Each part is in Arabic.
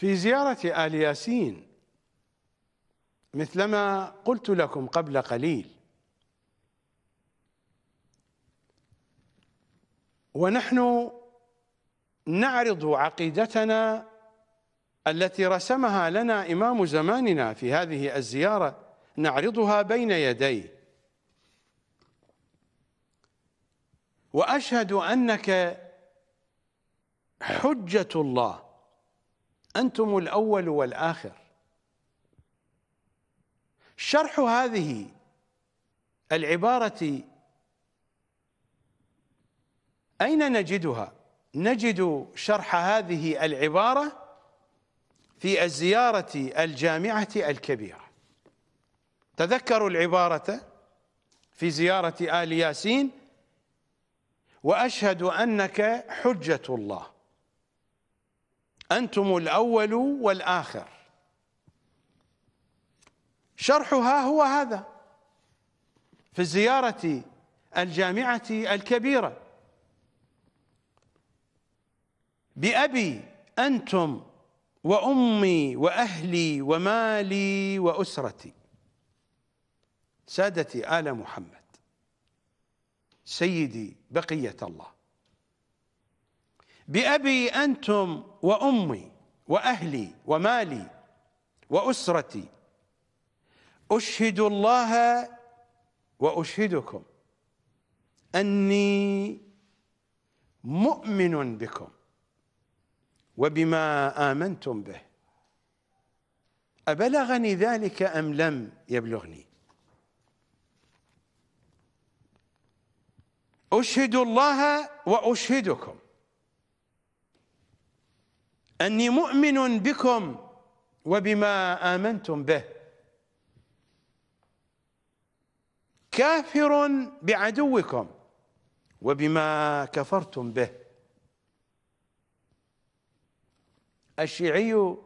في زيارة آل ياسين مثلما قلت لكم قبل قليل ونحن نعرض عقيدتنا التي رسمها لنا إمام زماننا في هذه الزيارة نعرضها بين يديه وأشهد أنك حجة الله انتم الاول والاخر شرح هذه العباره اين نجدها نجد شرح هذه العباره في الزياره الجامعه الكبيره تذكروا العباره في زياره ال ياسين واشهد انك حجه الله أنتم الأول والآخر شرحها هو هذا في الزيارة الجامعة الكبيرة بأبي أنتم وأمي وأهلي ومالي وأسرتي سادتي آل محمد سيدي بقية الله بأبي أنتم وأمي وأهلي ومالي وأسرتي أشهد الله وأشهدكم أني مؤمن بكم وبما آمنتم به أبلغني ذلك أم لم يبلغني أشهد الله وأشهدكم أني مؤمن بكم وبما آمنتم به كافر بعدوكم وبما كفرتم به الشيعي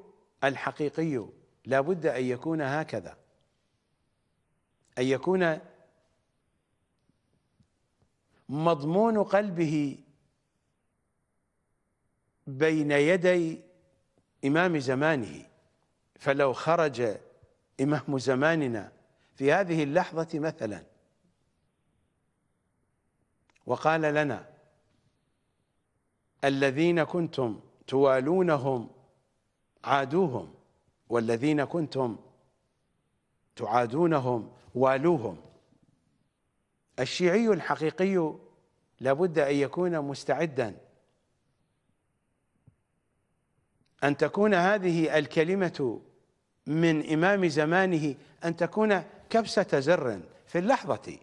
الحقيقي لا بد أن يكون هكذا أن يكون مضمون قلبه بين يدي إمام زمانه فلو خرج إمام زماننا في هذه اللحظة مثلا وقال لنا الذين كنتم توالونهم عادوهم والذين كنتم تعادونهم والوهم الشيعي الحقيقي لابد أن يكون مستعدا أن تكون هذه الكلمة من إمام زمانه أن تكون كبسة زر في اللحظة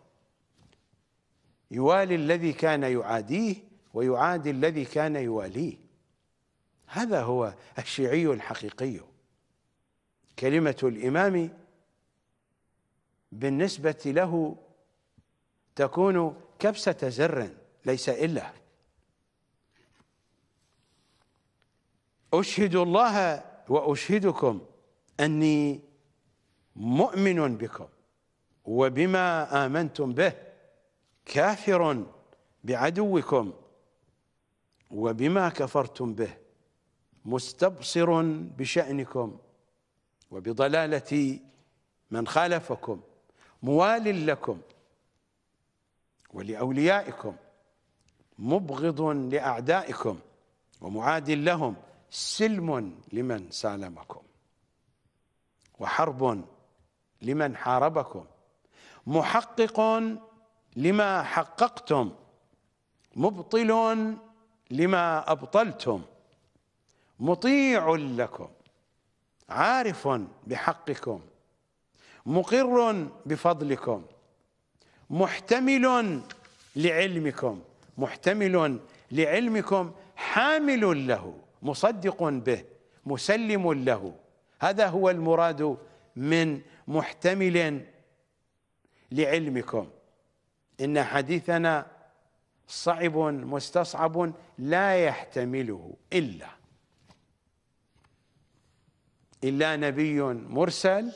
يوالي الذي كان يعاديه ويعادي الذي كان يواليه هذا هو الشيعي الحقيقي كلمة الإمام بالنسبة له تكون كبسة زر ليس إلا أشهد الله وأشهدكم أني مؤمن بكم وبما آمنتم به كافر بعدوكم وبما كفرتم به مستبصر بشأنكم وبضلالة من خالفكم موال لكم ولأوليائكم مبغض لأعدائكم ومعاد لهم سلم لمن سالمكم وحرب لمن حاربكم محقق لما حققتم مبطل لما أبطلتم مطيع لكم عارف بحقكم مقر بفضلكم محتمل لعلمكم محتمل لعلمكم حامل له مصدق به مسلم له هذا هو المراد من محتمل لعلمكم إن حديثنا صعب مستصعب لا يحتمله إلا إلا نبي مرسل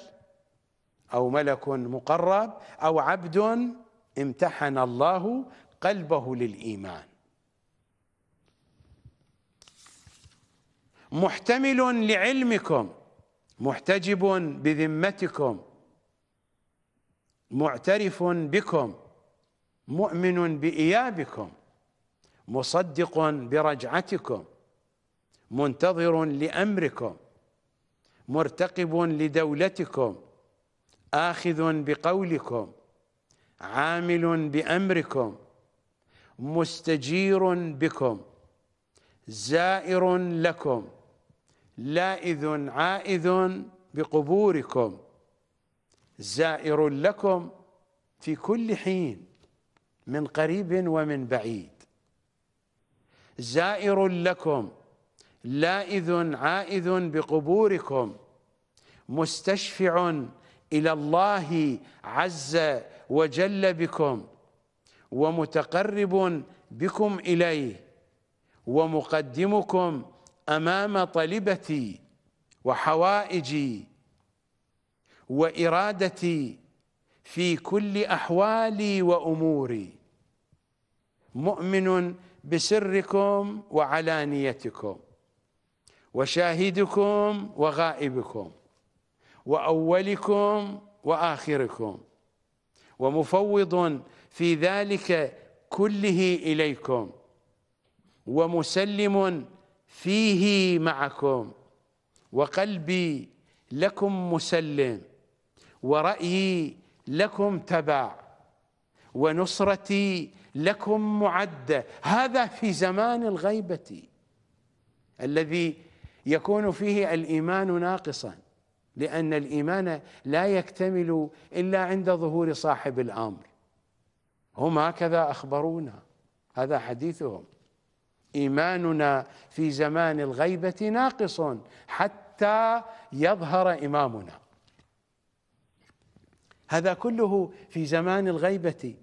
أو ملك مقرب أو عبد امتحن الله قلبه للإيمان محتمل لعلمكم محتجب بذمتكم معترف بكم مؤمن بإيابكم مصدق برجعتكم منتظر لأمركم مرتقب لدولتكم آخذ بقولكم عامل بأمركم مستجير بكم زائر لكم لائذ عائذ بقبوركم زائر لكم في كل حين من قريب ومن بعيد زائر لكم لائذ عائذ بقبوركم مستشفع الى الله عز وجل بكم ومتقرب بكم اليه ومقدمكم امام طلبتي وحوائجي وارادتي في كل احوالي واموري مؤمن بسركم وعلانيتكم وشاهدكم وغائبكم واولكم واخركم ومفوض في ذلك كله اليكم ومسلم فيه معكم وقلبي لكم مسلم ورأيي لكم تبع ونصرتي لكم معدة هذا في زمان الغيبة الذي يكون فيه الإيمان ناقصا لأن الإيمان لا يكتمل إلا عند ظهور صاحب الأمر هم هكذا أخبرونا هذا حديثهم إيماننا في زمان الغيبة ناقص حتى يظهر إمامنا هذا كله في زمان الغيبة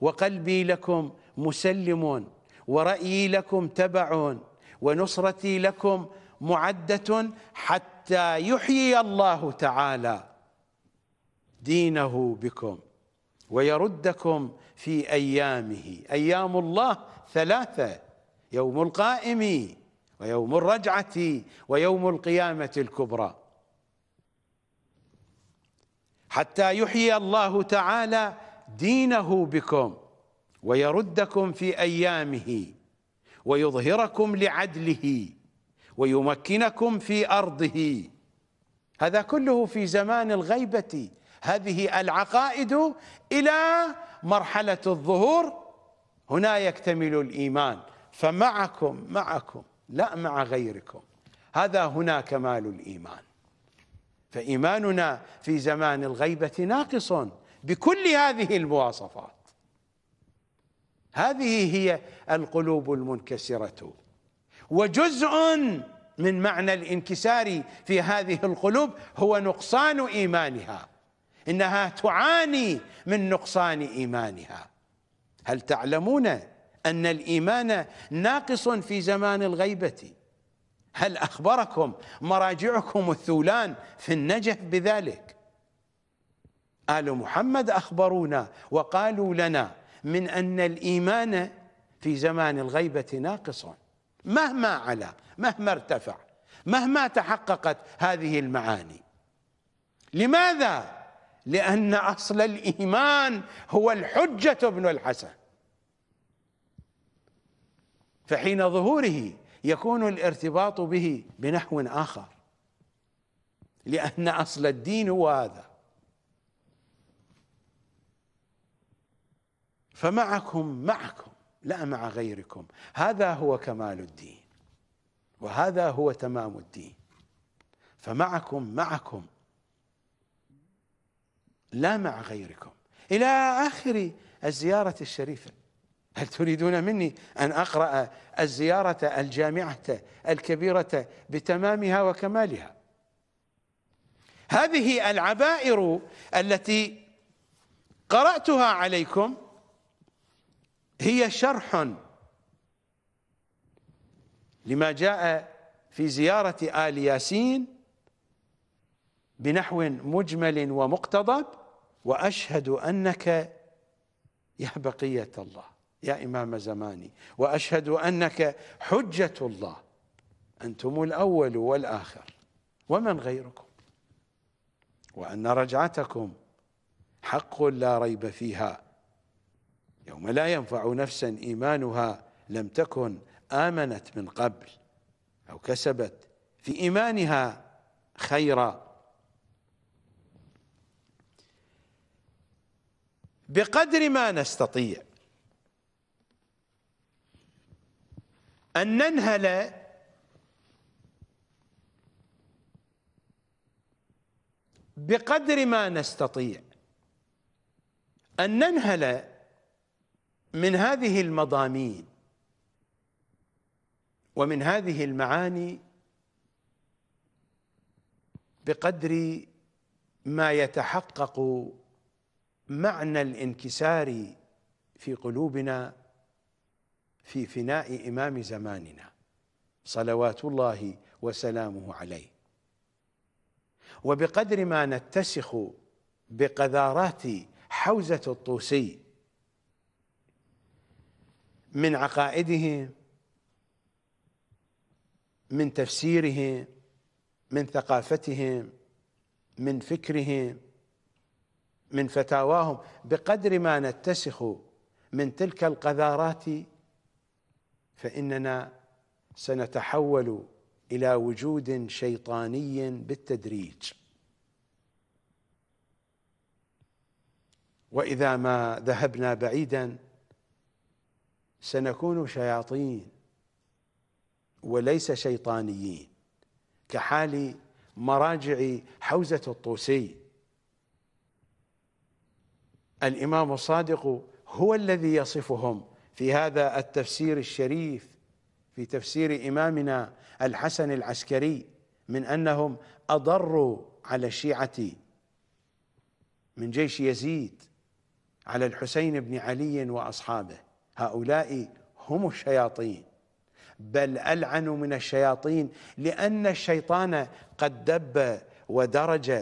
وقلبي لكم مسلم ورأيي لكم تبع ونصرتي لكم معدة حتى يحيي الله تعالى دينه بكم ويردكم في أيامه أيام الله ثلاثة يوم القائم ويوم الرجعة ويوم القيامة الكبرى حتى يحيي الله تعالى دينه بكم ويردكم في أيامه ويظهركم لعدله ويمكنكم في أرضه هذا كله في زمان الغيبة هذه العقائد إلى مرحلة الظهور هنا يكتمل الإيمان فمعكم معكم لا مع غيركم هذا هنا كمال الإيمان فإيماننا في زمان الغيبة ناقص بكل هذه المواصفات هذه هي القلوب المنكسرة وجزء من معنى الانكسار في هذه القلوب هو نقصان إيمانها إنها تعاني من نقصان إيمانها هل تعلمون أن الإيمان ناقص في زمان الغيبة هل أخبركم مراجعكم الثولان في النجف بذلك آل محمد أخبرونا وقالوا لنا من أن الإيمان في زمان الغيبة ناقص مهما علا مهما ارتفع مهما تحققت هذه المعاني لماذا؟ لأن أصل الإيمان هو الحجة ابن الحسن فحين ظهوره يكون الارتباط به بنحو اخر لان اصل الدين هو هذا فمعكم معكم لا مع غيركم هذا هو كمال الدين وهذا هو تمام الدين فمعكم معكم لا مع غيركم الى اخر الزياره الشريفه هل تريدون مني أن أقرأ الزيارة الجامعة الكبيرة بتمامها وكمالها هذه العبائر التي قرأتها عليكم هي شرح لما جاء في زيارة آل ياسين بنحو مجمل ومقتضب وأشهد أنك يا بقية الله يا إمام زماني وأشهد أنك حجة الله أنتم الأول والآخر ومن غيركم وأن رجعتكم حق لا ريب فيها يوم لا ينفع نفسا إيمانها لم تكن آمنت من قبل أو كسبت في إيمانها خيرا بقدر ما نستطيع أن ننهل بقدر ما نستطيع أن ننهل من هذه المضامين ومن هذه المعاني بقدر ما يتحقق معنى الانكسار في قلوبنا في فناء إمام زماننا صلوات الله وسلامه عليه وبقدر ما نتسخ بقذارات حوزة الطوسي من عقائدهم من تفسيرهم من ثقافتهم من فكرهم من فتاواهم بقدر ما نتسخ من تلك القذارات فإننا سنتحول إلى وجود شيطاني بالتدريج وإذا ما ذهبنا بعيدا سنكون شياطين وليس شيطانيين كحال مراجع حوزة الطوسي الإمام الصادق هو الذي يصفهم في هذا التفسير الشريف في تفسير إمامنا الحسن العسكري من أنهم أضروا على الشيعة من جيش يزيد على الحسين بن علي وأصحابه هؤلاء هم الشياطين بل ألعنوا من الشياطين لأن الشيطان قد دب ودرج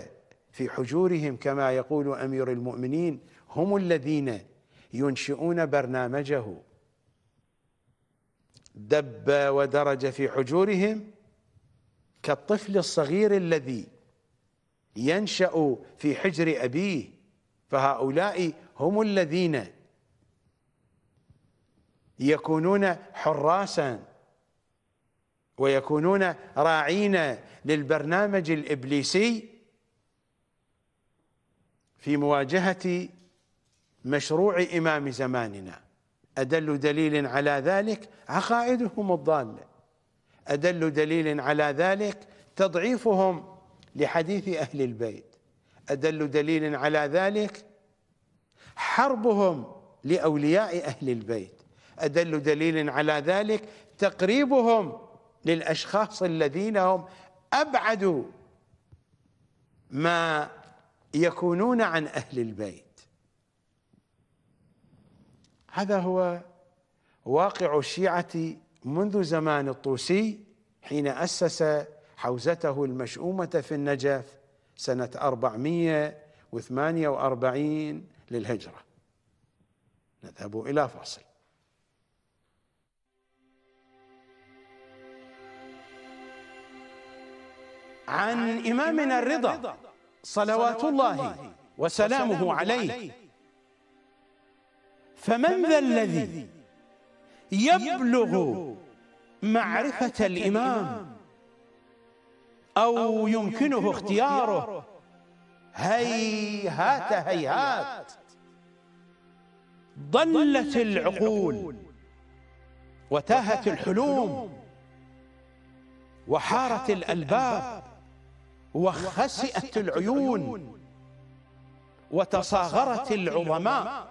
في حجورهم كما يقول أمير المؤمنين هم الذين ينشئون برنامجه دب ودرج في حجورهم كالطفل الصغير الذي ينشأ في حجر أبيه فهؤلاء هم الذين يكونون حراسا ويكونون راعين للبرنامج الإبليسي في مواجهة مشروع إمام زماننا أدل دليل على ذلك عقائدهم الضالة أدل دليل على ذلك تضعيفهم لحديث أهل البيت أدل دليل على ذلك حربهم لأولياء أهل البيت أدل دليل على ذلك تقريبهم للأشخاص الذين هم أبعد ما يكونون عن أهل البيت هذا هو واقع الشيعة منذ زمان الطوسي حين أسس حوزته المشؤومة في النجف سنة 448 للهجرة نذهب إلى فاصل عن إمامنا الرضا صلوات الله وسلامه عليه فمن ذا الذي يبلغ معرفة الإمام أو يمكنه اختياره هيهات هيهات ضلت العقول وتاهت الحلوم وحارت الألباب وخسئت العيون وتصاغرت العظماء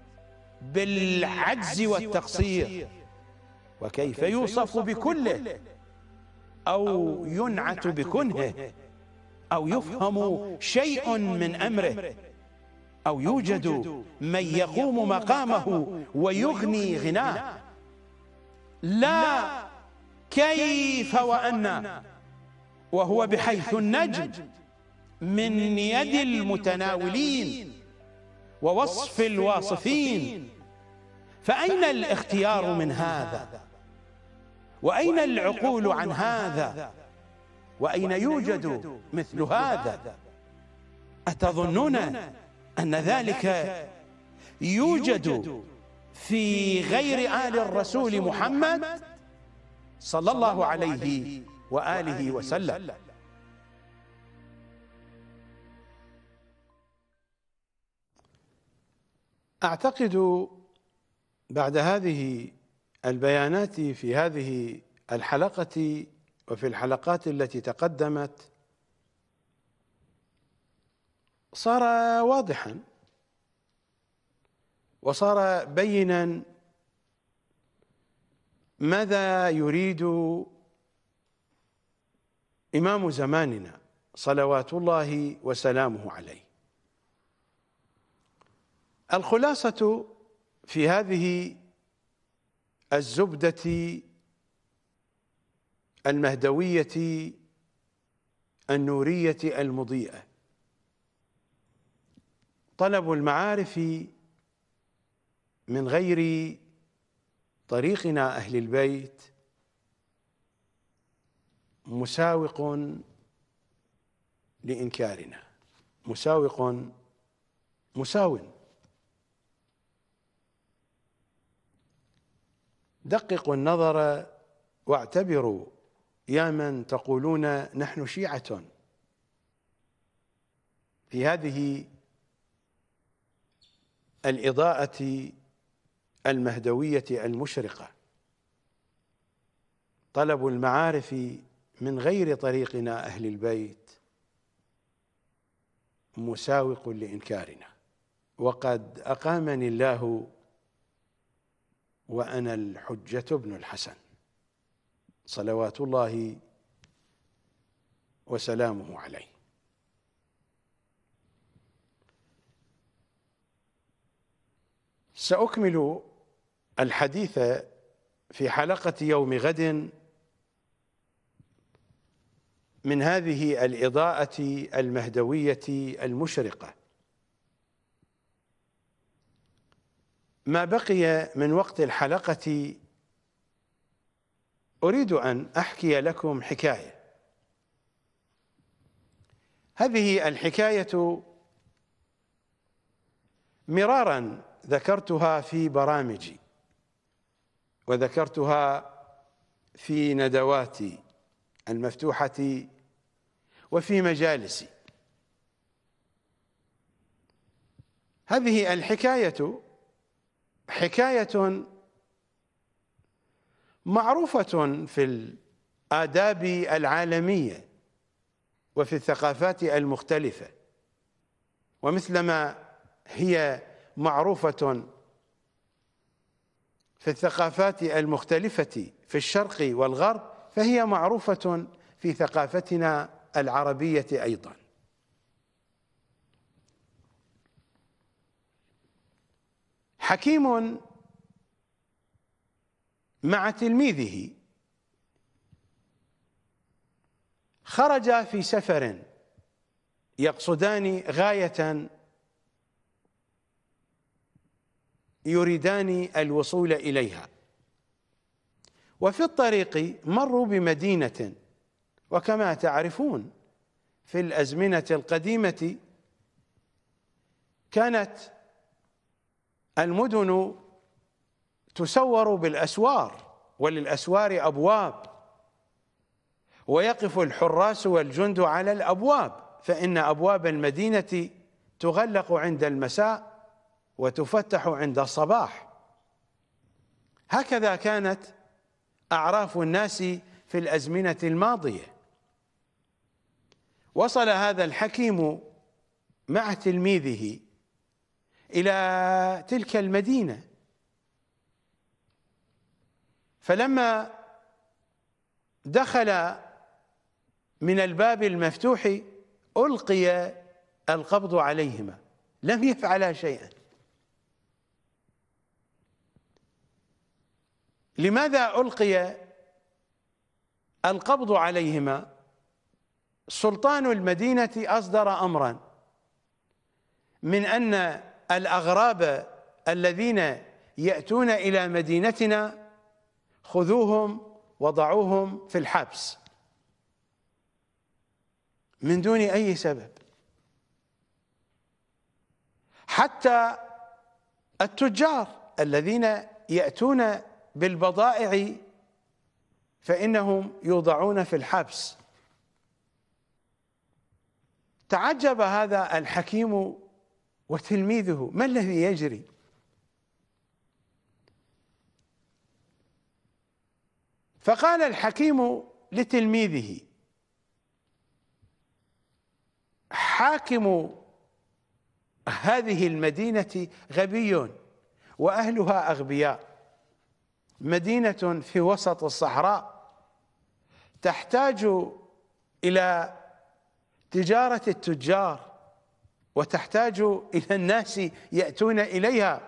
بالعجز والتقصير وكيف يوصف بكله أو ينعت بكنهه أو يفهم شيء من أمره أو يوجد من يقوم مقامه ويغني غناه لا كيف وأن وهو بحيث النجم من يد المتناولين ووصف الواصفين فأين الاختيار من هذا وأين العقول عن هذا وأين يوجد مثل هذا أتظنون أن ذلك يوجد في غير آل الرسول محمد صلى الله عليه وآله وسلم أعتقد بعد هذه البيانات في هذه الحلقة وفي الحلقات التي تقدمت صار واضحا وصار بينا ماذا يريد إمام زماننا صلوات الله وسلامه عليه الخلاصة في هذه الزبدة المهدوية النورية المضيئة طلب المعارف من غير طريقنا أهل البيت مساوق لإنكارنا مساوق مساوٍ دققوا النظر واعتبروا يا من تقولون نحن شيعة في هذه الإضاءة المهدوية المشرقة طلب المعارف من غير طريقنا أهل البيت مساوق لإنكارنا وقد أقامني الله وأنا الحجة بن الحسن صلوات الله وسلامه عليه سأكمل الحديث في حلقة يوم غد من هذه الإضاءة المهدوية المشرقة ما بقي من وقت الحلقة أريد أن أحكي لكم حكاية هذه الحكاية مرارا ذكرتها في برامجي وذكرتها في ندواتي المفتوحة وفي مجالسي هذه الحكاية حكايه معروفه في الاداب العالميه وفي الثقافات المختلفه ومثلما هي معروفه في الثقافات المختلفه في الشرق والغرب فهي معروفه في ثقافتنا العربيه ايضا حكيم مع تلميذه خرج في سفر يقصدان غاية يريدان الوصول إليها وفي الطريق مروا بمدينة وكما تعرفون في الأزمنة القديمة كانت المدن تسور بالأسوار وللأسوار أبواب ويقف الحراس والجند على الأبواب فإن أبواب المدينة تغلق عند المساء وتفتح عند الصباح هكذا كانت أعراف الناس في الأزمنة الماضية وصل هذا الحكيم مع تلميذه إلى تلك المدينة فلما دخل من الباب المفتوح ألقي القبض عليهما لم يفعلا شيئا لماذا ألقي القبض عليهما سلطان المدينة أصدر أمرا من أن الأغراب الذين يأتون إلى مدينتنا خذوهم وضعوهم في الحبس من دون أي سبب حتى التجار الذين يأتون بالبضائع فإنهم يوضعون في الحبس تعجب هذا الحكيم وتلميذه ما الذي يجري فقال الحكيم لتلميذه حاكم هذه المدينة غبي وأهلها أغبياء مدينة في وسط الصحراء تحتاج إلى تجارة التجار وتحتاج إلى الناس يأتون إليها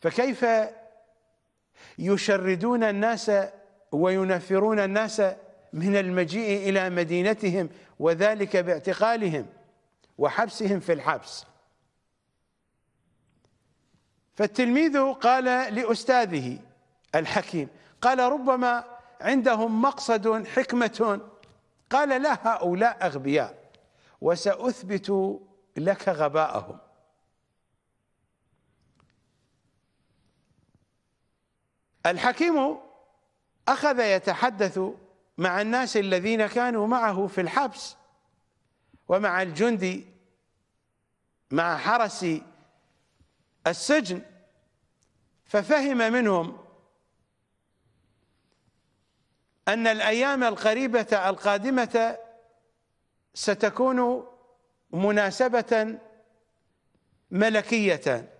فكيف يشردون الناس وينفرون الناس من المجيء إلى مدينتهم وذلك باعتقالهم وحبسهم في الحبس فالتلميذ قال لأستاذه الحكيم قال ربما عندهم مقصد حكمة قال لا هؤلاء أغبياء وسأثبت لك غباءهم الحكيم أخذ يتحدث مع الناس الذين كانوا معه في الحبس ومع الجندي مع حرس السجن ففهم منهم أن الأيام القريبة القادمة ستكون مناسبة ملكية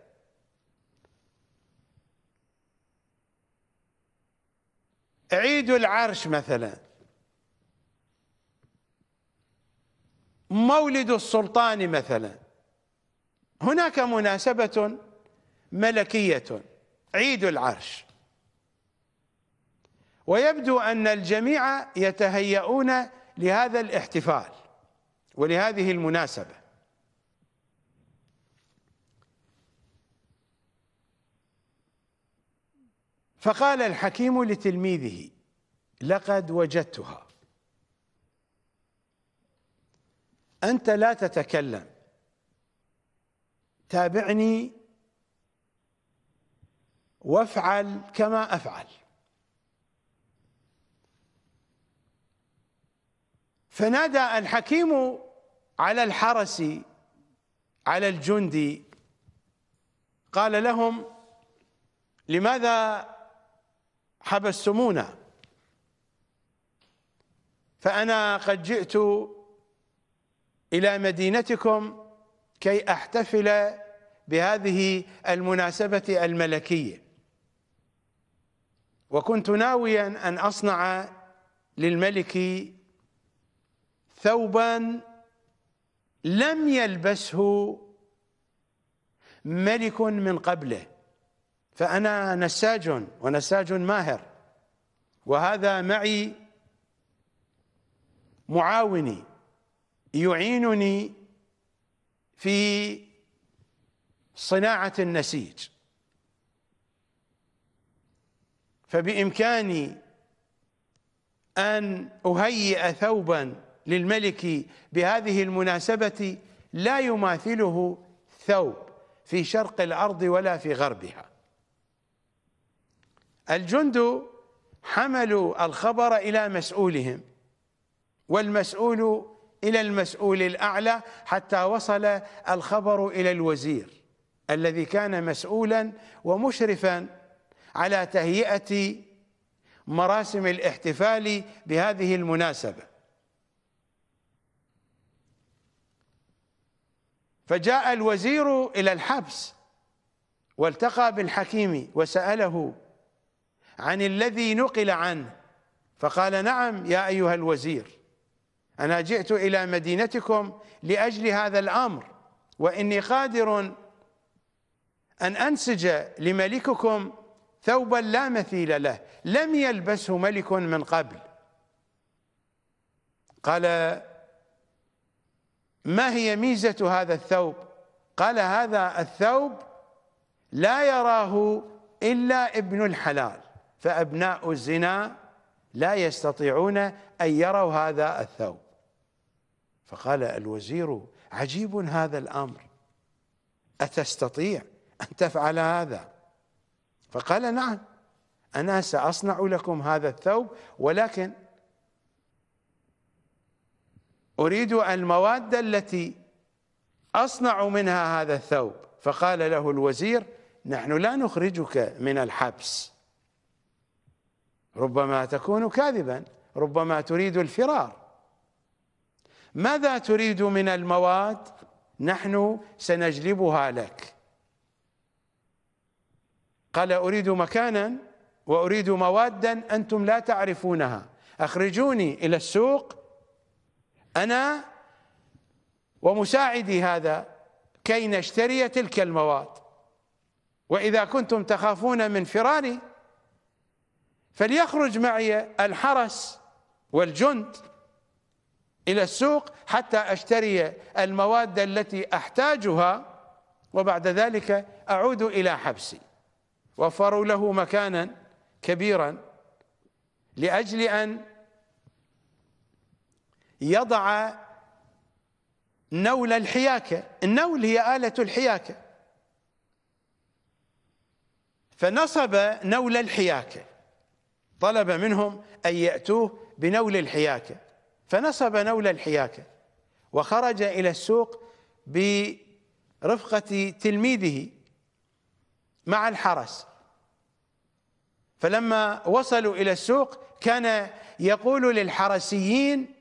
عيد العرش مثلا مولد السلطان مثلا هناك مناسبة ملكية عيد العرش ويبدو أن الجميع يتهيئون لهذا الاحتفال ولهذه المناسبة فقال الحكيم لتلميذه لقد وجدتها أنت لا تتكلم تابعني وافعل كما أفعل فنادى الحكيم على الحرس على الجندي قال لهم لماذا حبستمونا فأنا قد جئت إلى مدينتكم كي أحتفل بهذه المناسبة الملكية وكنت ناويا أن أصنع للملك ثوبا لم يلبسه ملك من قبله فأنا نساج ونساج ماهر وهذا معي معاوني يعينني في صناعة النسيج فبإمكاني أن أهيئ ثوبا للملك بهذه المناسبة لا يماثله ثوب في شرق الأرض ولا في غربها الجند حملوا الخبر إلى مسؤولهم والمسؤول إلى المسؤول الأعلى حتى وصل الخبر إلى الوزير الذي كان مسؤولا ومشرفا على تهيئة مراسم الاحتفال بهذه المناسبة فجاء الوزير إلى الحبس والتقى بالحكيم وسأله عن الذي نقل عنه فقال نعم يا أيها الوزير أنا جئت إلى مدينتكم لأجل هذا الأمر وإني قادر أن أنسج لملككم ثوبا لا مثيل له لم يلبسه ملك من قبل قال ما هي ميزة هذا الثوب قال هذا الثوب لا يراه إلا ابن الحلال فأبناء الزنا لا يستطيعون أن يروا هذا الثوب فقال الوزير عجيب هذا الأمر أتستطيع أن تفعل هذا فقال نعم أنا سأصنع لكم هذا الثوب ولكن أريد المواد التي أصنع منها هذا الثوب فقال له الوزير نحن لا نخرجك من الحبس ربما تكون كاذبا ربما تريد الفرار ماذا تريد من المواد نحن سنجلبها لك قال أريد مكانا وأريد موادا أنتم لا تعرفونها أخرجوني إلى السوق أنا ومساعدي هذا كي نشتري تلك المواد وإذا كنتم تخافون من فراري فليخرج معي الحرس والجند إلى السوق حتى أشتري المواد التي أحتاجها وبعد ذلك أعود إلى حبسي وفروا له مكانا كبيرا لأجل أن يضع نول الحياكة النول هي آلة الحياكة فنصب نول الحياكة طلب منهم أن يأتوه بنول الحياكة فنصب نول الحياكة وخرج إلى السوق برفقة تلميذه مع الحرس فلما وصلوا إلى السوق كان يقول للحرسيين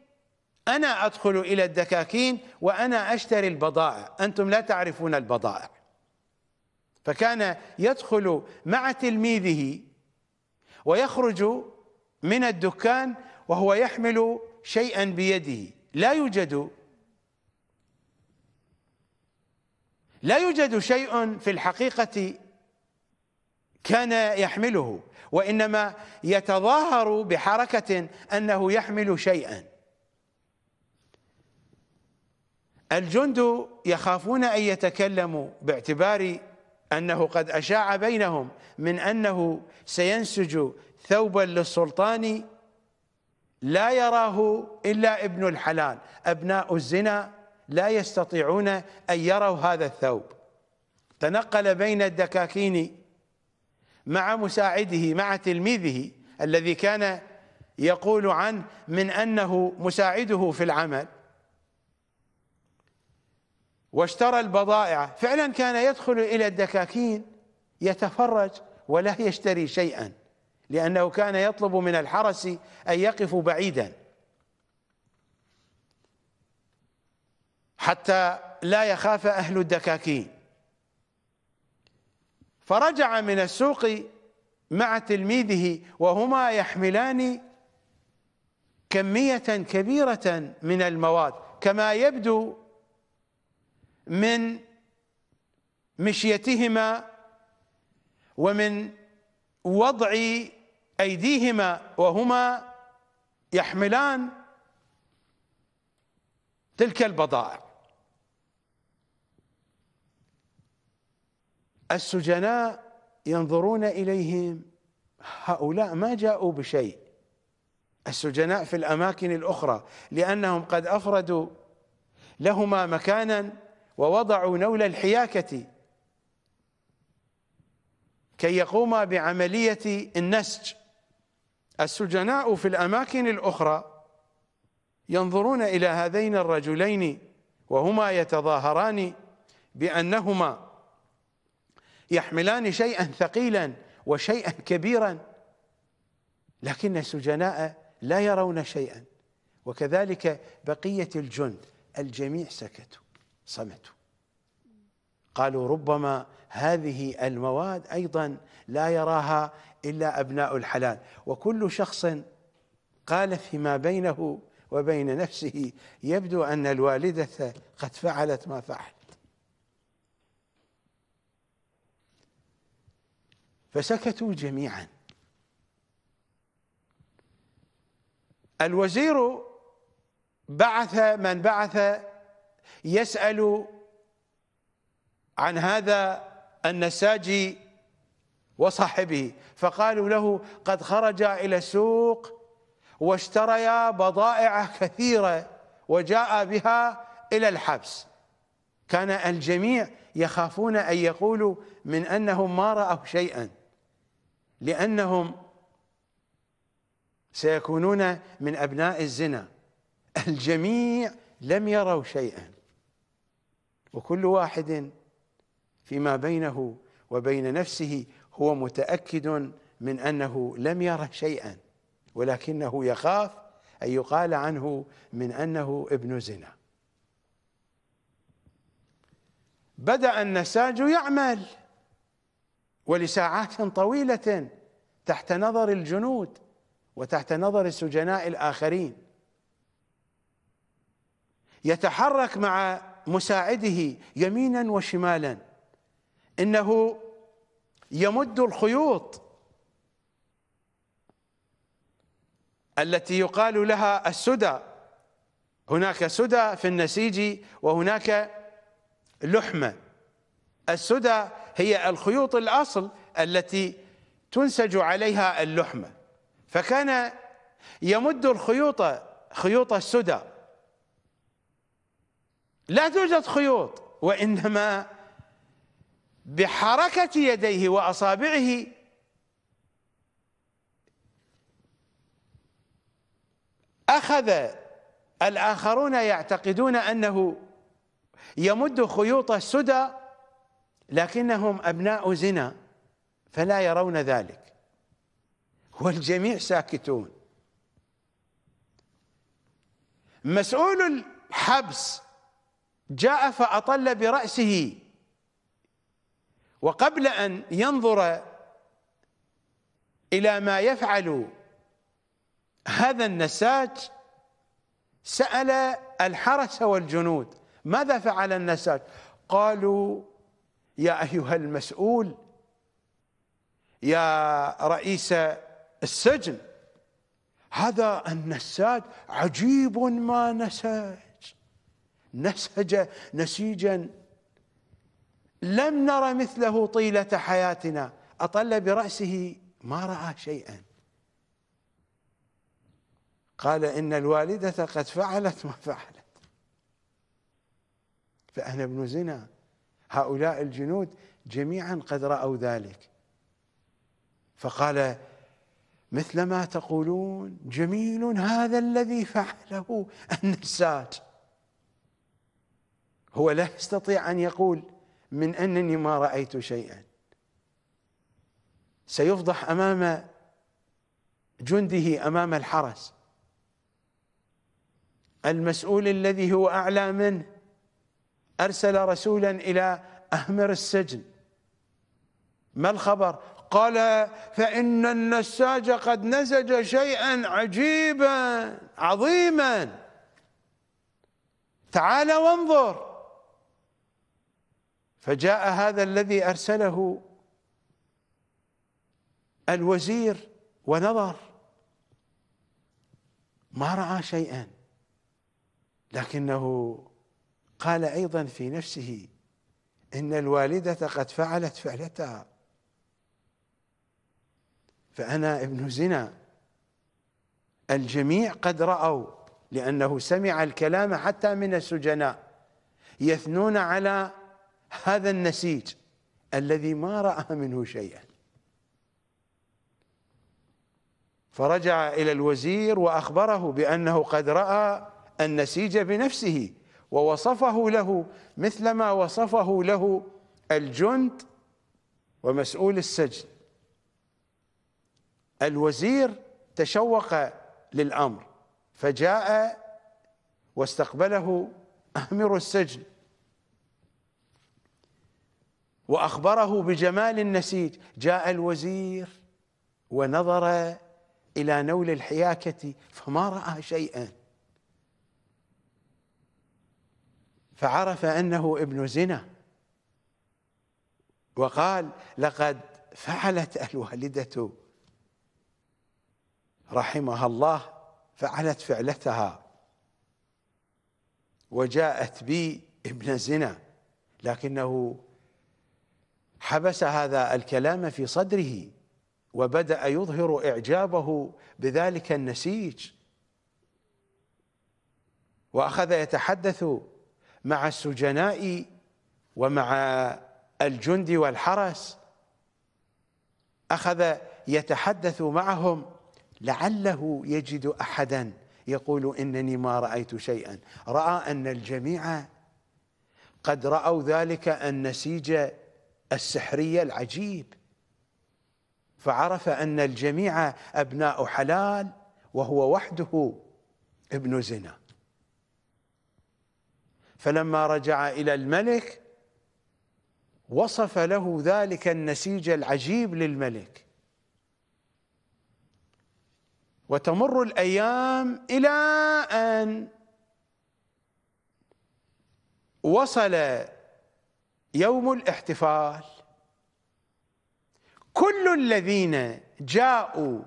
أنا أدخل إلى الدكاكين وأنا أشتري البضائع أنتم لا تعرفون البضائع فكان يدخل مع تلميذه ويخرج من الدكان وهو يحمل شيئا بيده لا يوجد لا يوجد شيء في الحقيقة كان يحمله وإنما يتظاهر بحركة أنه يحمل شيئا الجند يخافون أن يتكلموا باعتبار أنه قد أشاع بينهم من أنه سينسج ثوبا للسلطان لا يراه إلا ابن الحلال أبناء الزنا لا يستطيعون أن يروا هذا الثوب تنقل بين الدكاكين مع مساعده مع تلميذه الذي كان يقول عنه من أنه مساعده في العمل واشترى البضائع فعلا كان يدخل إلى الدكاكين يتفرج ولا يشتري شيئا لأنه كان يطلب من الحرس أن يقفوا بعيدا حتى لا يخاف أهل الدكاكين فرجع من السوق مع تلميذه وهما يحملان كمية كبيرة من المواد كما يبدو من مشيتهما ومن وضع ايديهما وهما يحملان تلك البضائع السجناء ينظرون اليهم هؤلاء ما جاءوا بشيء السجناء في الاماكن الاخرى لانهم قد افردوا لهما مكانا ووضعوا نول الحياكة كي يقوما بعملية النسج السجناء في الأماكن الأخرى ينظرون إلى هذين الرجلين وهما يتظاهران بأنهما يحملان شيئا ثقيلا وشيئا كبيرا لكن السجناء لا يرون شيئا وكذلك بقية الجند الجميع سكتوا صمتوا قالوا ربما هذه المواد ايضا لا يراها الا ابناء الحلال وكل شخص قال فيما بينه وبين نفسه يبدو ان الوالده قد فعلت ما فعلت فسكتوا جميعا الوزير بعث من بعث يسأل عن هذا النساجي وصاحبه فقالوا له قد خرج إلى السوق واشتريا بضائع كثيرة وجاء بها إلى الحبس كان الجميع يخافون أن يقولوا من أنهم ما رأوا شيئا لأنهم سيكونون من أبناء الزنا الجميع لم يروا شيئا وكل واحد فيما بينه وبين نفسه هو متأكد من أنه لم يره شيئا ولكنه يخاف أن يقال عنه من أنه ابن زنا بدأ النساج يعمل ولساعات طويلة تحت نظر الجنود وتحت نظر السجناء الآخرين يتحرك مع مساعده يمينا وشمالا انه يمد الخيوط التي يقال لها السدى هناك سدى في النسيج وهناك لحمه السدى هي الخيوط الاصل التي تنسج عليها اللحمه فكان يمد الخيوط خيوط السدى لا توجد خيوط وإنما بحركة يديه وأصابعه أخذ الآخرون يعتقدون أنه يمد خيوط السدى لكنهم أبناء زنا فلا يرون ذلك والجميع ساكتون مسؤول الحبس جاء فأطل برأسه وقبل أن ينظر إلى ما يفعل هذا النساج سأل الحرس والجنود ماذا فعل النساج قالوا يا أيها المسؤول يا رئيس السجن هذا النساج عجيب ما نسج نسج نسيجا لم نر مثله طيلة حياتنا أطل برأسه ما رأى شيئا قال إن الوالدة قد فعلت ما فعلت فأنا ابن زنا هؤلاء الجنود جميعا قد رأوا ذلك فقال مثل ما تقولون جميل هذا الذي فعله النساج هو لا يستطيع أن يقول من أنني ما رأيت شيئا سيفضح أمام جنده أمام الحرس المسؤول الذي هو أعلى منه أرسل رسولا إلى أهمر السجن ما الخبر قال فإن النساج قد نسج شيئا عجيبا عظيما تعال وانظر فجاء هذا الذي أرسله الوزير ونظر ما رأى شيئا لكنه قال أيضا في نفسه إن الوالدة قد فعلت فعلتها فأنا ابن زنا الجميع قد رأوا لأنه سمع الكلام حتى من السجناء يثنون على هذا النسيج الذي ما رأى منه شيئا فرجع إلى الوزير وأخبره بأنه قد رأى النسيج بنفسه ووصفه له مثلما وصفه له الجند ومسؤول السجن الوزير تشوق للأمر فجاء واستقبله أمر السجن وأخبره بجمال النسيج جاء الوزير ونظر إلى نول الحياكة فما رأى شيئا فعرف أنه ابن زنا وقال لقد فعلت الوالدة رحمها الله فعلت فعلتها وجاءت بي ابن زنا لكنه حبس هذا الكلام في صدره وبدأ يظهر إعجابه بذلك النسيج وأخذ يتحدث مع السجناء ومع الجند والحرس أخذ يتحدث معهم لعله يجد أحدا يقول إنني ما رأيت شيئا رأى أن الجميع قد رأوا ذلك النسيج السحرية العجيب فعرف أن الجميع أبناء حلال وهو وحده ابن زنا فلما رجع إلى الملك وصف له ذلك النسيج العجيب للملك وتمر الأيام إلى أن وصل يوم الاحتفال كل الذين جاءوا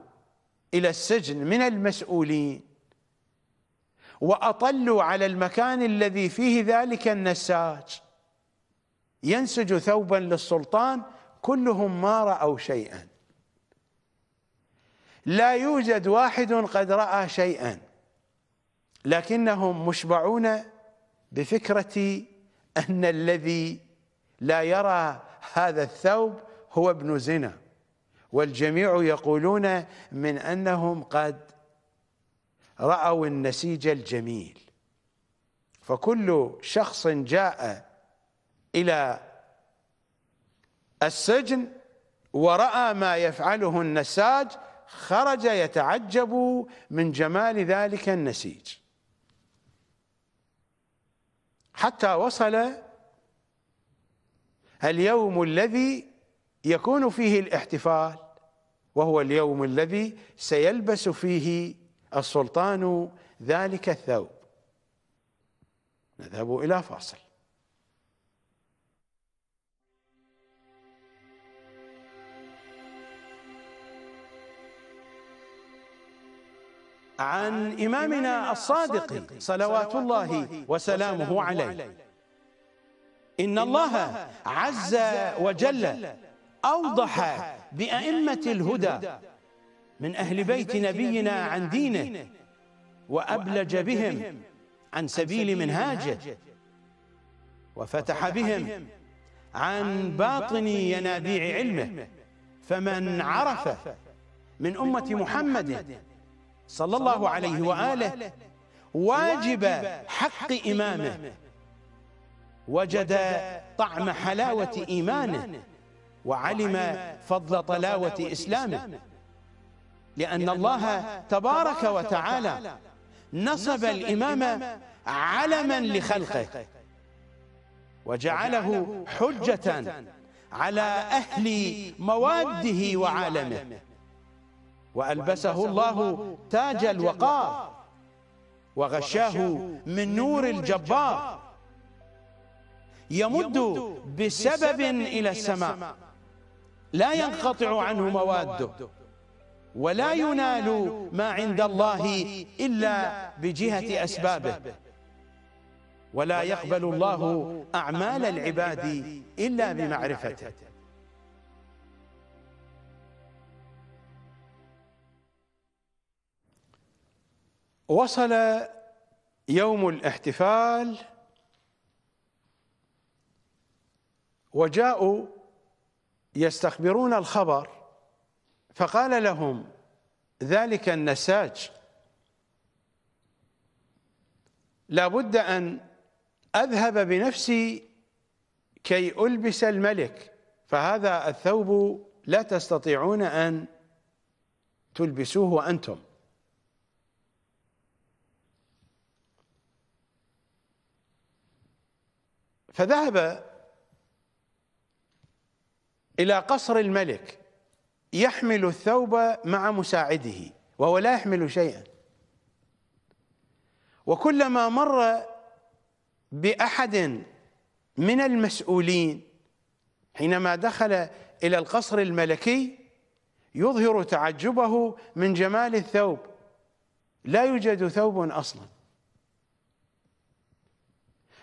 إلى السجن من المسؤولين وأطلوا على المكان الذي فيه ذلك النساج ينسج ثوبا للسلطان كلهم ما رأوا شيئا لا يوجد واحد قد رأى شيئا لكنهم مشبعون بفكرة أن الذي لا يرى هذا الثوب هو ابن زنا والجميع يقولون من أنهم قد رأوا النسيج الجميل فكل شخص جاء إلى السجن ورأى ما يفعله النساج خرج يتعجب من جمال ذلك النسيج حتى وصل اليوم الذي يكون فيه الاحتفال وهو اليوم الذي سيلبس فيه السلطان ذلك الثوب نذهب إلى فاصل عن إمامنا الصادق صلوات الله وسلامه عليه إن الله عز وجل أوضح بأئمة الهدى من أهل بيت نبينا عن دينه وأبلج بهم عن سبيل منهاجه وفتح بهم عن باطن ينابيع علمه فمن عرف من أمة محمد صلى الله عليه وآله واجب حق إمامه وجد طعم حلاوة إيمانه وعلم فضل طلاوة إسلامه لأن الله تبارك وتعالى نصب الإمام علما لخلقه وجعله حجة على أهل مواده وعالمه وألبسه الله تاج الوقار وغشاه من نور الجبار يمد بسبب إلى السماء لا ينقطع عنه مواده ولا ينال ما عند الله إلا بجهة أسبابه ولا يقبل الله أعمال العباد إلا بمعرفته وصل يوم الاحتفال وجاءوا يستخبرون الخبر فقال لهم ذلك النساج لابد أن أذهب بنفسي كي ألبس الملك فهذا الثوب لا تستطيعون أن تلبسوه أنتم فذهب إلى قصر الملك يحمل الثوب مع مساعده وهو لا يحمل شيئا وكلما مر بأحد من المسؤولين حينما دخل إلى القصر الملكي يظهر تعجبه من جمال الثوب لا يوجد ثوب أصلا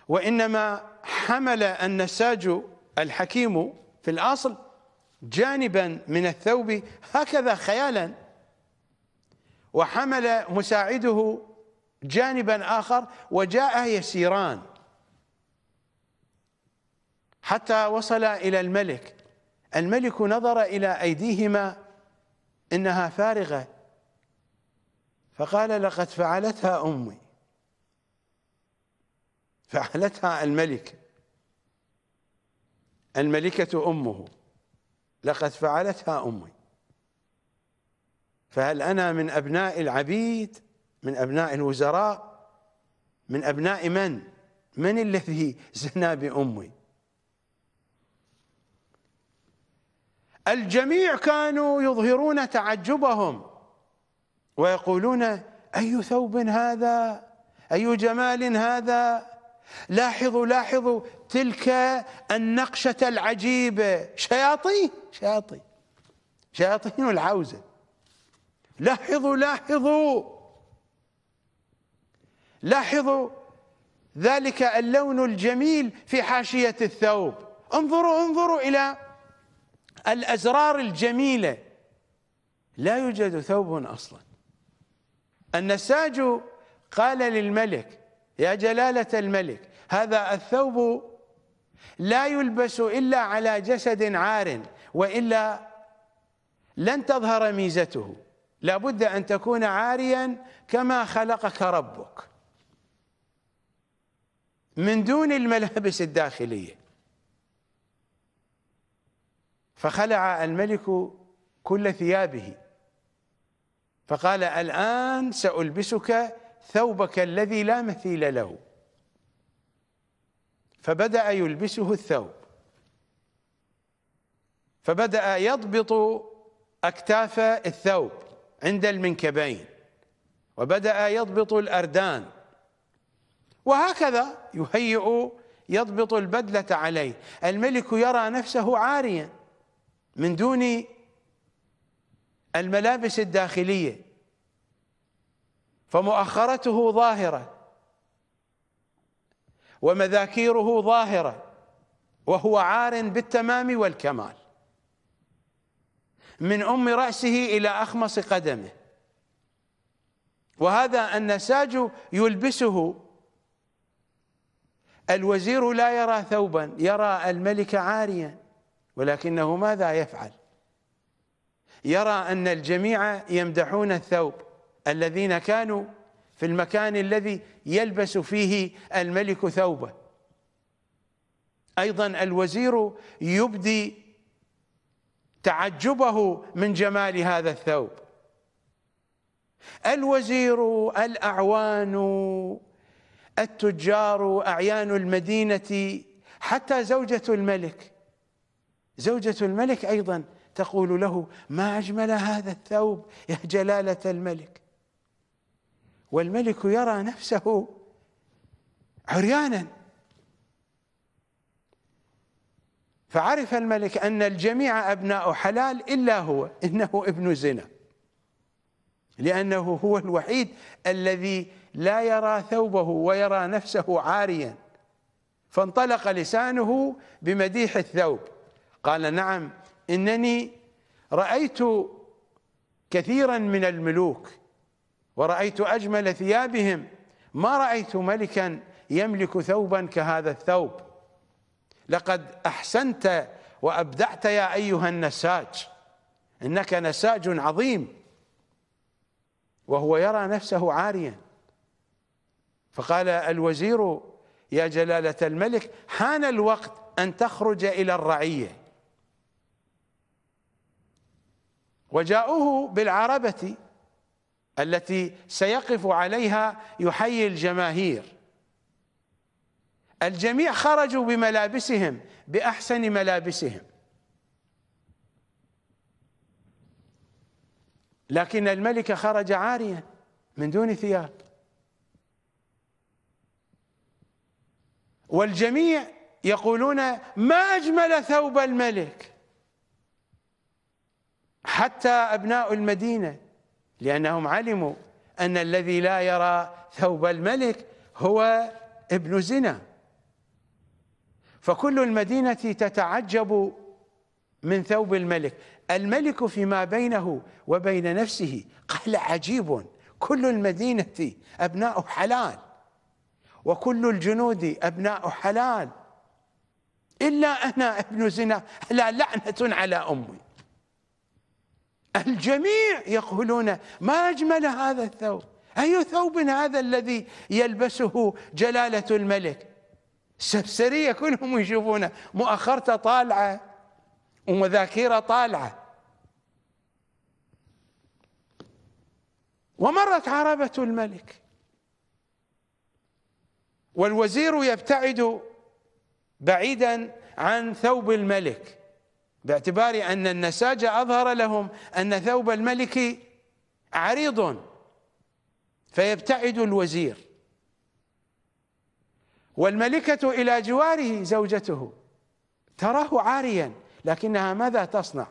وإنما حمل النساج الحكيم في الأصل جانبا من الثوب هكذا خيالا وحمل مساعده جانبا آخر وجاء يسيران حتى وصل إلى الملك الملك نظر إلى أيديهما إنها فارغة فقال لقد فعلتها أمي فعلتها الملك الملكة أمه لقد فعلتها أمي فهل أنا من أبناء العبيد من أبناء الوزراء من أبناء من من الذي زنى بأمي الجميع كانوا يظهرون تعجبهم ويقولون أي ثوب هذا أي جمال هذا لاحظوا لاحظوا تلك النقشة العجيبة شياطين شياطين شياطين العوزة لاحظوا لاحظوا لاحظوا ذلك اللون الجميل في حاشية الثوب انظروا انظروا إلى الأزرار الجميلة لا يوجد ثوب أصلا النساج قال للملك يا جلالة الملك هذا الثوب لا يلبس إلا على جسد عار وإلا لن تظهر ميزته لابد أن تكون عاريا كما خلقك ربك من دون الملابس الداخلية فخلع الملك كل ثيابه فقال الآن سألبسك ثوبك الذي لا مثيل له فبدأ يلبسه الثوب فبدأ يضبط أكتاف الثوب عند المنكبين وبدأ يضبط الأردان وهكذا يهيئ يضبط البدلة عليه الملك يرى نفسه عاريا من دون الملابس الداخلية فمؤخرته ظاهرة ومذاكيره ظاهرة وهو عار بالتمام والكمال من أم رأسه إلى أخمص قدمه وهذا النساج يلبسه الوزير لا يرى ثوبا يرى الملك عاريا ولكنه ماذا يفعل يرى أن الجميع يمدحون الثوب الذين كانوا في المكان الذي يلبس فيه الملك ثوبه ايضا الوزير يبدي تعجبه من جمال هذا الثوب الوزير الاعوان التجار اعيان المدينه حتى زوجه الملك زوجه الملك ايضا تقول له ما اجمل هذا الثوب يا جلاله الملك والملك يرى نفسه عريانا فعرف الملك أن الجميع أبناء حلال إلا هو إنه ابن زنا لأنه هو الوحيد الذي لا يرى ثوبه ويرى نفسه عاريا فانطلق لسانه بمديح الثوب قال نعم إنني رأيت كثيرا من الملوك ورأيت أجمل ثيابهم ما رأيت ملكا يملك ثوبا كهذا الثوب لقد أحسنت وأبدعت يا أيها النساج إنك نساج عظيم وهو يرى نفسه عاريا فقال الوزير يا جلالة الملك حان الوقت أن تخرج إلى الرعية وجاؤه بالعربة التي سيقف عليها يحيي الجماهير الجميع خرجوا بملابسهم بأحسن ملابسهم لكن الملك خرج عاريا من دون ثياب والجميع يقولون ما أجمل ثوب الملك حتى أبناء المدينة لأنهم علموا أن الذي لا يرى ثوب الملك هو ابن زنا فكل المدينة تتعجب من ثوب الملك الملك فيما بينه وبين نفسه قال عجيب كل المدينة أبناء حلال وكل الجنود أبناء حلال إلا أنا ابن زنا لا لعنة على أمي الجميع يقولون ما أجمل هذا الثوب أي ثوب هذا الذي يلبسه جلالة الملك سبسريه كلهم يشوفونه مؤخرته طالعة ومذاكيره طالعة ومرت عربة الملك والوزير يبتعد بعيدا عن ثوب الملك باعتبار أن النساج أظهر لهم أن ثوب الملك عريض فيبتعد الوزير والملكة إلى جواره زوجته تراه عاريا لكنها ماذا تصنع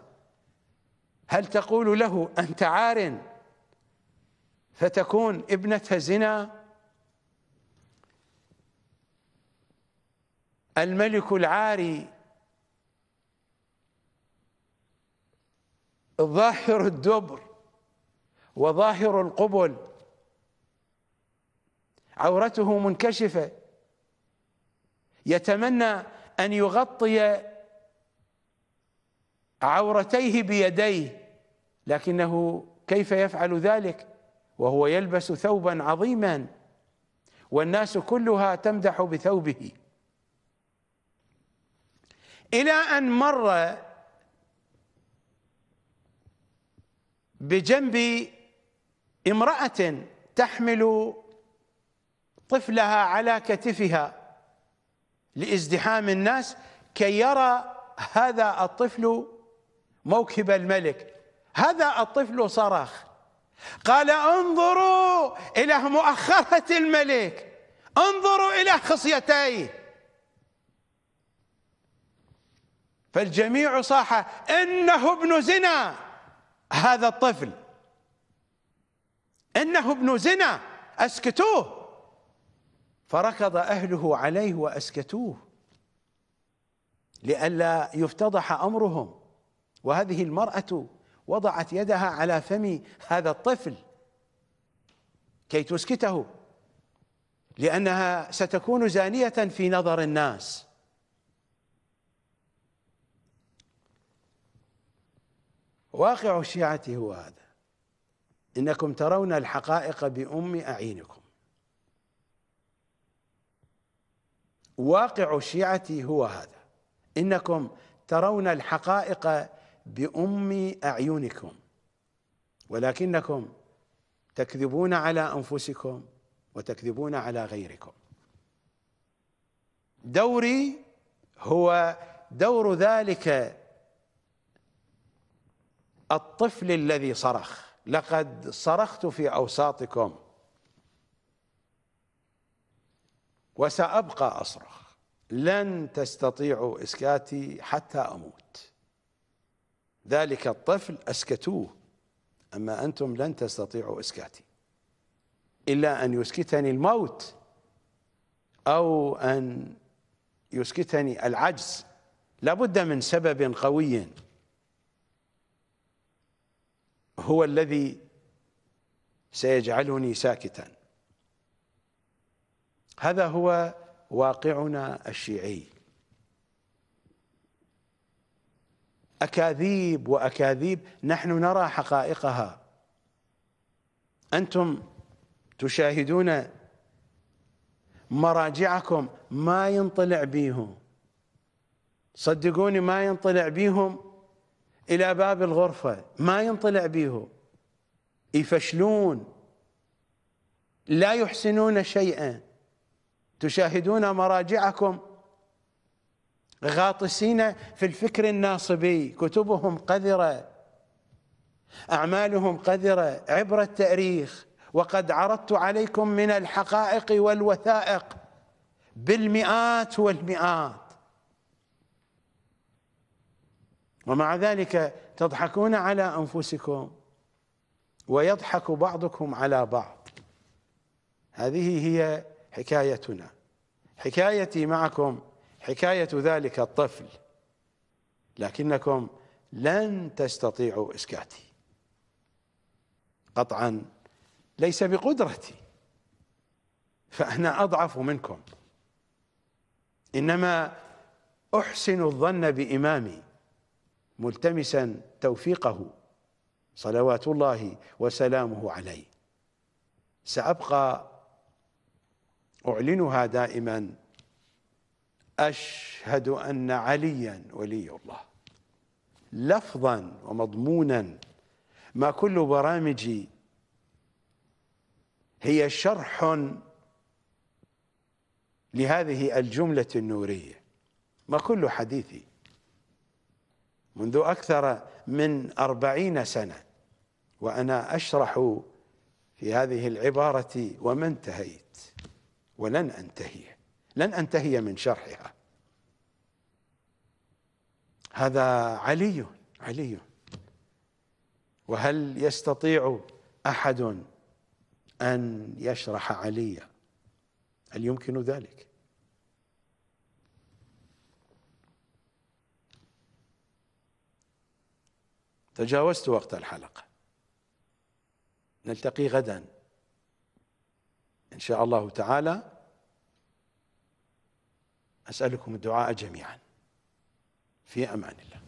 هل تقول له أنت عار فتكون ابنه زنا الملك العاري ظاهر الدبر وظاهر القبل عورته منكشفه يتمنى ان يغطي عورتيه بيديه لكنه كيف يفعل ذلك وهو يلبس ثوبا عظيما والناس كلها تمدح بثوبه الى ان مر بجنب امرأة تحمل طفلها على كتفها لازدحام الناس كي يرى هذا الطفل موكب الملك هذا الطفل صرخ قال انظروا إلى مؤخرة الملك انظروا إلى خصيتيه فالجميع صاح إنه ابن زنا هذا الطفل انه ابن زنا اسكتوه فركض اهله عليه واسكتوه لئلا يفتضح امرهم وهذه المراه وضعت يدها على فم هذا الطفل كي تسكته لانها ستكون زانيه في نظر الناس واقع الشيعة هو هذا إنكم ترون الحقائق بأم أعينكم واقع الشيعة هو هذا إنكم ترون الحقائق بأم أعينكم ولكنكم تكذبون على أنفسكم وتكذبون على غيركم دوري هو دور ذلك الطفل الذي صرخ لقد صرخت في أوساطكم وسأبقى أصرخ لن تستطيعوا إسكاتي حتى أموت ذلك الطفل أسكتوه أما أنتم لن تستطيعوا إسكاتي إلا أن يسكتني الموت أو أن يسكتني العجز لابد من سبب قوي هو الذي سيجعلني ساكتا هذا هو واقعنا الشيعي أكاذيب وأكاذيب نحن نرى حقائقها أنتم تشاهدون مراجعكم ما ينطلع بيهم صدقوني ما ينطلع بيهم إلى باب الغرفة ما ينطلع به يفشلون لا يحسنون شيئا تشاهدون مراجعكم غاطسين في الفكر الناصبي كتبهم قذرة أعمالهم قذرة عبر التاريخ وقد عرضت عليكم من الحقائق والوثائق بالمئات والمئات ومع ذلك تضحكون على أنفسكم ويضحك بعضكم على بعض هذه هي حكايتنا حكايتي معكم حكاية ذلك الطفل لكنكم لن تستطيعوا إسكاتي قطعا ليس بقدرتي فأنا أضعف منكم إنما أحسن الظن بإمامي ملتمسا توفيقه صلوات الله وسلامه عليه سأبقى أعلنها دائما أشهد أن عليا ولي الله لفظا ومضمونا ما كل برامجي هي شرح لهذه الجملة النورية ما كل حديثي منذ أكثر من أربعين سنة وأنا أشرح في هذه العبارة وما انتهيت ولن أنتهي لن أنتهي من شرحها هذا علي علي وهل يستطيع أحد أن يشرح عليا هل يمكن ذلك تجاوزت وقت الحلقة نلتقي غدا إن شاء الله تعالى أسألكم الدعاء جميعا في أمان الله